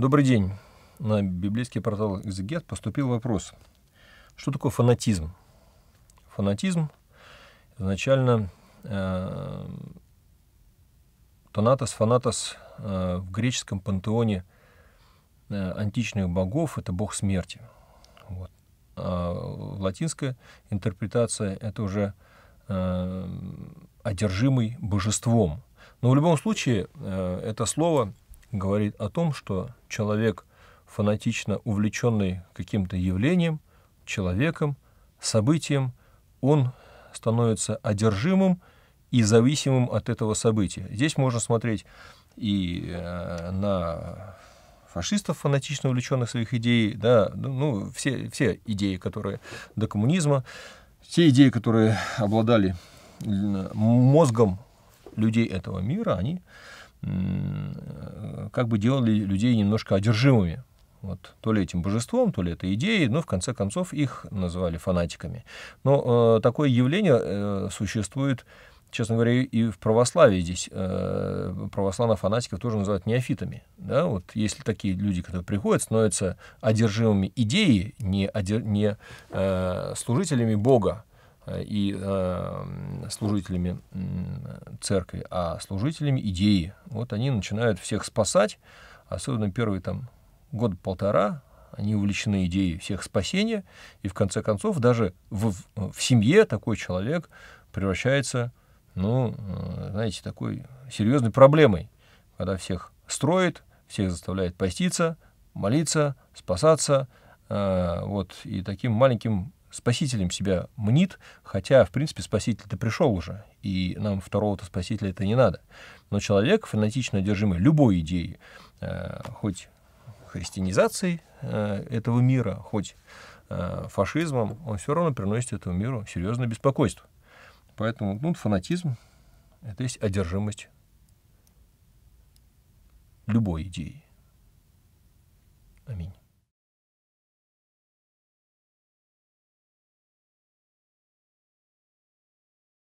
Добрый день. На библейский портал «Экзегет» поступил вопрос. Что такое фанатизм? Фанатизм изначально э, тонатос, фанатос э, в греческом пантеоне э, античных богов – это бог смерти. Вот. А латинская интерпретация – это уже одержимый божеством. Но в любом случае это слово – говорит о том, что человек, фанатично увлеченный каким-то явлением, человеком, событием, он становится одержимым и зависимым от этого события. Здесь можно смотреть и э, на фашистов, фанатично увлеченных своих идей, да, ну, ну все, все идеи, которые до коммунизма, все идеи, которые обладали э, мозгом людей этого мира, они как бы делали людей немножко одержимыми. Вот, то ли этим божеством, то ли этой идеей, но в конце концов их называли фанатиками. Но э, такое явление э, существует, честно говоря, и в православии здесь. Э, православных фанатиков тоже называют неофитами. Да? Вот, если такие люди, которые приходят, становятся одержимыми идеей, не, одер, не э, служителями Бога, Э, и э, служителями церкви, а служителями идеи. Вот они начинают всех спасать, особенно первые там год-полтора, они увлечены идеей всех спасения, и в конце концов даже в, в семье такой человек превращается, ну, э, знаете, такой серьезной проблемой, когда всех строит, всех заставляет поститься, молиться, спасаться, э, вот, и таким маленьким спасителем себя мнит, хотя, в принципе, спаситель-то пришел уже, и нам второго-то спасителя это не надо. Но человек, фанатично одержимый любой идеей, э, хоть христианизацией э, этого мира, хоть э, фашизмом, он все равно приносит этому миру серьезное беспокойство. Поэтому ну, фанатизм — это есть одержимость любой идеи. Аминь.